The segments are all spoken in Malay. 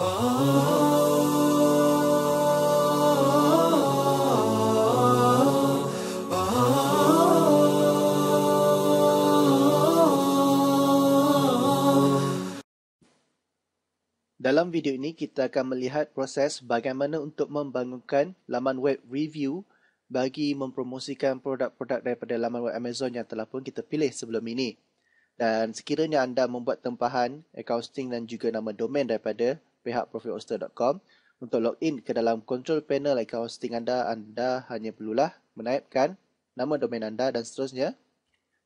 Dalam video ini kita akan melihat proses bagaimana untuk membangunkan laman web review bagi mempromosikan produk-produk daripada laman web Amazon yang telah pun kita pilih sebelum ini. Dan sekiranya anda membuat tempahan, accounting dan juga nama domain daripada pihak untuk log in ke dalam control panel akaun hosting anda, anda hanya perlulah menaipkan nama domain anda dan seterusnya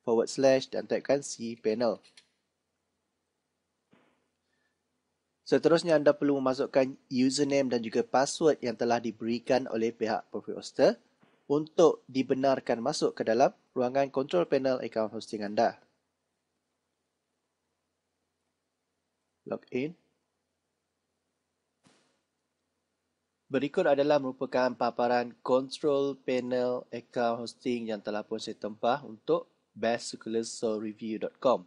forward slash dan taipkan cpanel. Seterusnya anda perlu memasukkan username dan juga password yang telah diberikan oleh pihak profitoster untuk dibenarkan masuk ke dalam ruangan control panel akaun hosting anda. Log in. Berikut adalah merupakan paparan control panel account hosting yang telah pun saya tempah untuk bestcircularsoulreview.com.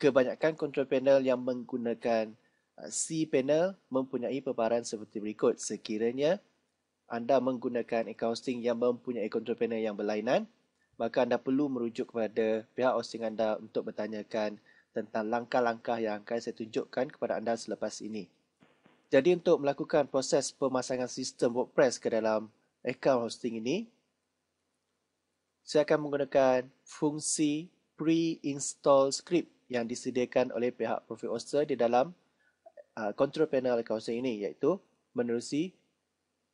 Kebanyakan control panel yang menggunakan uh, C panel mempunyai paparan seperti berikut. Sekiranya anda menggunakan account hosting yang mempunyai control panel yang berlainan, maka anda perlu merujuk kepada pihak hosting anda untuk bertanyakan tentang langkah-langkah yang akan saya tunjukkan kepada anda selepas ini. Jadi untuk melakukan proses pemasangan sistem WordPress ke dalam akaun hosting ini, saya akan menggunakan fungsi pre-install script yang disediakan oleh pihak profit hoster di dalam uh, control panel akaun hosting ini iaitu menerusi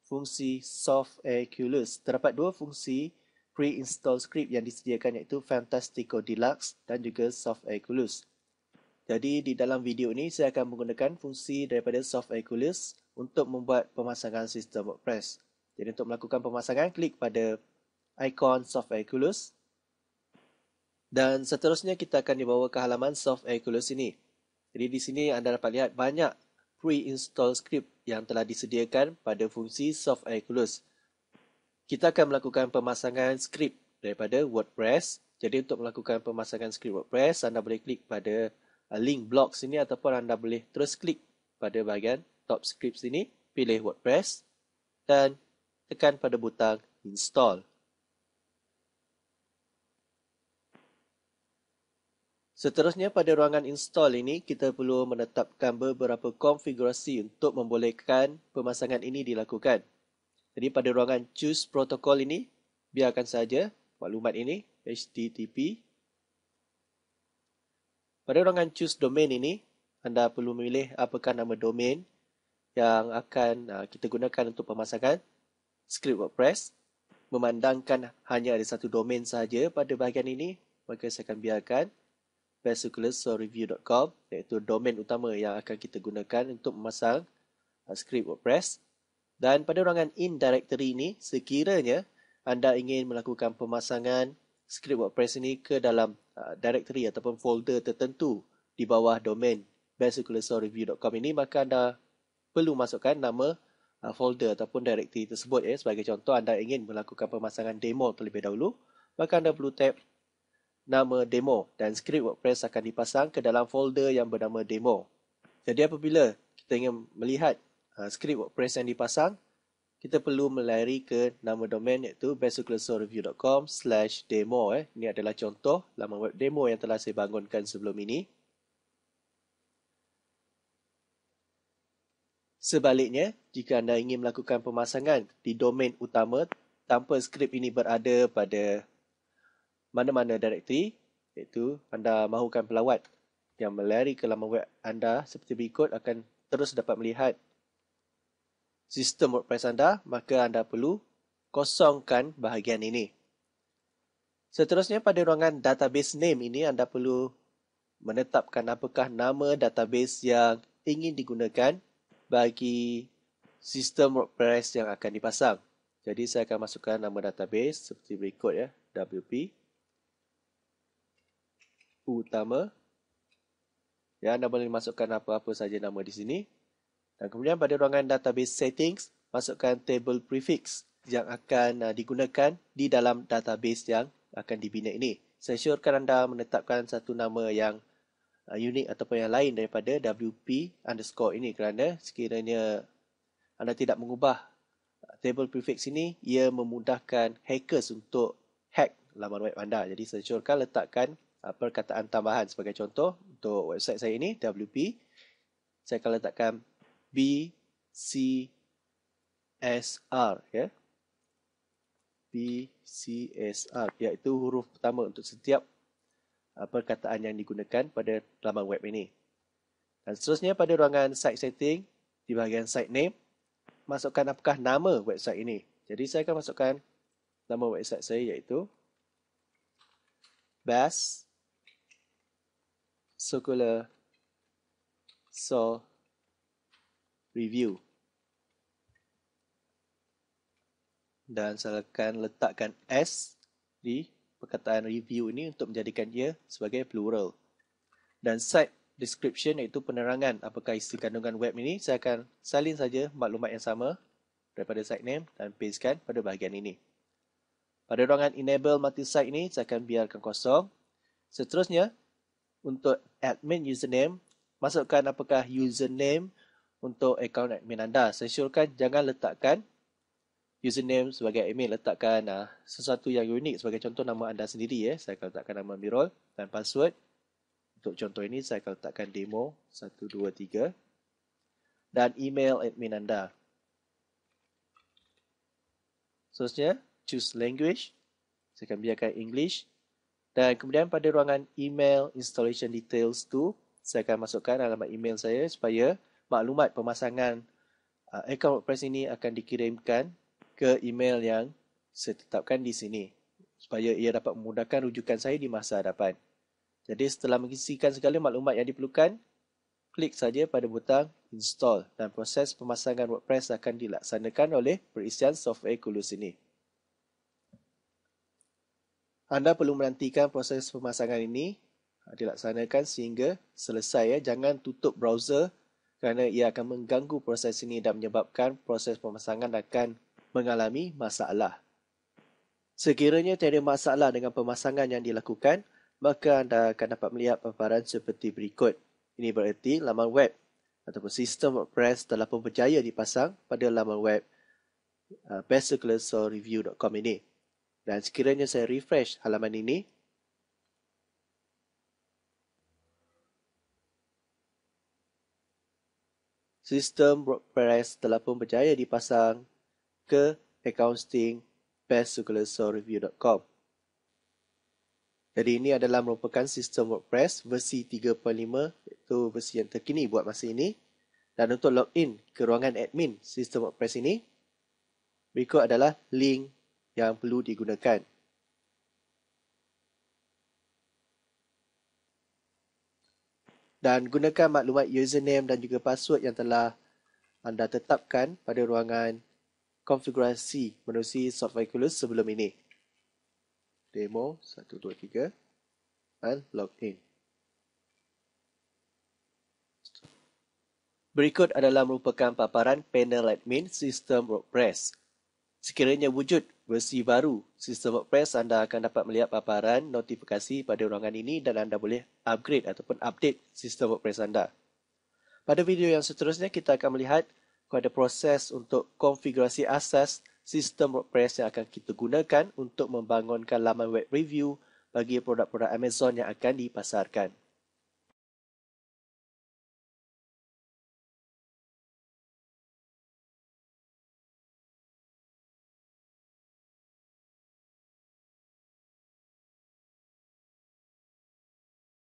fungsi Soft softaculous. Terdapat dua fungsi pre-install script yang disediakan iaitu Fantastico Deluxe dan juga Soft softaculous. Jadi di dalam video ini saya akan menggunakan fungsi daripada soft Hercules untuk membuat pemasangan sistem WordPress. Jadi untuk melakukan pemasangan klik pada ikon soft Hercules dan seterusnya kita akan dibawa ke halaman soft Hercules ini. Jadi di sini anda dapat lihat banyak pre-install script yang telah disediakan pada fungsi soft Hercules. Kita akan melakukan pemasangan script daripada WordPress. Jadi untuk melakukan pemasangan script WordPress anda boleh klik pada Uh, link blog sini ataupun anda boleh terus klik pada bahagian top scripts ini, pilih WordPress dan tekan pada butang install. Seterusnya pada ruangan install ini, kita perlu menetapkan beberapa konfigurasi untuk membolehkan pemasangan ini dilakukan. Jadi pada ruangan choose protocol ini, biarkan saja maklumat ini http pada ruangan choose domain ini, anda perlu memilih apakah nama domain yang akan uh, kita gunakan untuk pemasangan script WordPress. Memandangkan hanya ada satu domain sahaja pada bahagian ini, maka saya akan biarkan bestsecularsoreview.com iaitu domain utama yang akan kita gunakan untuk memasang uh, script WordPress. Dan pada ruangan in directory ini, sekiranya anda ingin melakukan pemasangan skrip WordPress ini ke dalam uh, directory ataupun folder tertentu di bawah domain bestcursorreview.com ini maka anda perlu masukkan nama uh, folder ataupun directory tersebut ya sebagai contoh anda ingin melakukan pemasangan demo terlebih dahulu maka anda perlu tap nama demo dan skrip WordPress akan dipasang ke dalam folder yang bernama demo. Jadi apabila kita ingin melihat uh, skrip WordPress yang dipasang kita perlu melari ke nama domain iaitu basicresourcereview.com slash demo. Eh. Ini adalah contoh laman web demo yang telah saya bangunkan sebelum ini. Sebaliknya, jika anda ingin melakukan pemasangan di domain utama tanpa skrip ini berada pada mana-mana directory, iaitu anda mahukan pelawat yang melari ke laman web anda seperti berikut akan terus dapat melihat sistem WordPress anda, maka anda perlu kosongkan bahagian ini. Seterusnya pada ruangan database name ini anda perlu menetapkan apakah nama database yang ingin digunakan bagi sistem WordPress yang akan dipasang. Jadi saya akan masukkan nama database seperti berikut ya, WP utama. Ya, anda boleh masukkan apa-apa saja nama di sini. Dan kemudian pada ruangan database settings, masukkan table prefix yang akan uh, digunakan di dalam database yang akan dibina ini. Saya syorkan anda menetapkan satu nama yang uh, unik ataupun yang lain daripada WP underscore ini kerana sekiranya anda tidak mengubah table prefix ini, ia memudahkan hackers untuk hack laman web anda. Jadi saya syorkan letakkan uh, perkataan tambahan sebagai contoh untuk website saya ini WP. Saya akan letakkan B, C, S, R. Ya? B, C, S, R. Iaitu huruf pertama untuk setiap uh, perkataan yang digunakan pada laman web ini. Dan seterusnya pada ruangan site setting, di bahagian site name, masukkan apakah nama website ini. Jadi saya akan masukkan nama website saya iaitu bass circular saw so, review dan silakan letakkan s di perkataan review ini untuk menjadikan ia sebagai plural dan site description iaitu penerangan apakah isi kandungan web ini saya akan salin saja maklumat yang sama daripada site name dan pastekan pada bahagian ini pada ruangan enable multi site ini saya akan biarkan kosong seterusnya untuk admin username masukkan apakah username untuk akaun admin anda. Sensurkan jangan letakkan username sebagai admin. Letakkan uh, sesuatu yang unik sebagai contoh nama anda sendiri. Eh. Saya akan letakkan nama Mirol dan password. Untuk contoh ini saya akan letakkan demo 123 dan email admin anda. Seterusnya, choose language. Saya akan biarkan English. Dan kemudian pada ruangan email installation details tu, saya akan masukkan alamat email saya supaya maklumat pemasangan uh, akaun WordPress ini akan dikirimkan ke email yang saya tetapkan di sini supaya ia dapat memudahkan rujukan saya di masa hadapan. Jadi setelah mengisikan segala maklumat yang diperlukan, klik saja pada butang install dan proses pemasangan WordPress akan dilaksanakan oleh perisian software Kulus ini. Anda perlu menantikan proses pemasangan ini uh, dilaksanakan sehingga selesai ya. Jangan tutup browser kerana ia akan mengganggu proses ini dan menyebabkan proses pemasangan akan mengalami masalah. Sekiranya tiada masalah dengan pemasangan yang dilakukan, maka anda akan dapat melihat paparan seperti berikut. Ini bererti laman web ataupun sistem WordPress telah pun berjaya dipasang pada laman web uh, ini. Dan sekiranya saya refresh halaman ini, sistem WordPress telah pun berjaya dipasang ke accounting bestsugalesoreview.com. Jadi ini adalah merupakan sistem WordPress versi 3.5 iaitu versi yang terkini buat masa ini. Dan untuk login ke ruangan admin sistem WordPress ini, berikut adalah link yang perlu digunakan. dan gunakan maklumat username dan juga password yang telah anda tetapkan pada ruangan konfigurasi menerusi software Oculus sebelum ini. Demo 1, 2, 3 and log in. Berikut adalah merupakan paparan panel admin sistem WordPress. Sekiranya wujud versi baru sistem WordPress anda akan dapat melihat paparan notifikasi pada ruangan ini dan anda boleh upgrade ataupun update sistem WordPress anda. Pada video yang seterusnya kita akan melihat kepada proses untuk konfigurasi asas sistem WordPress yang akan kita gunakan untuk membangunkan laman web review bagi produk-produk Amazon yang akan dipasarkan.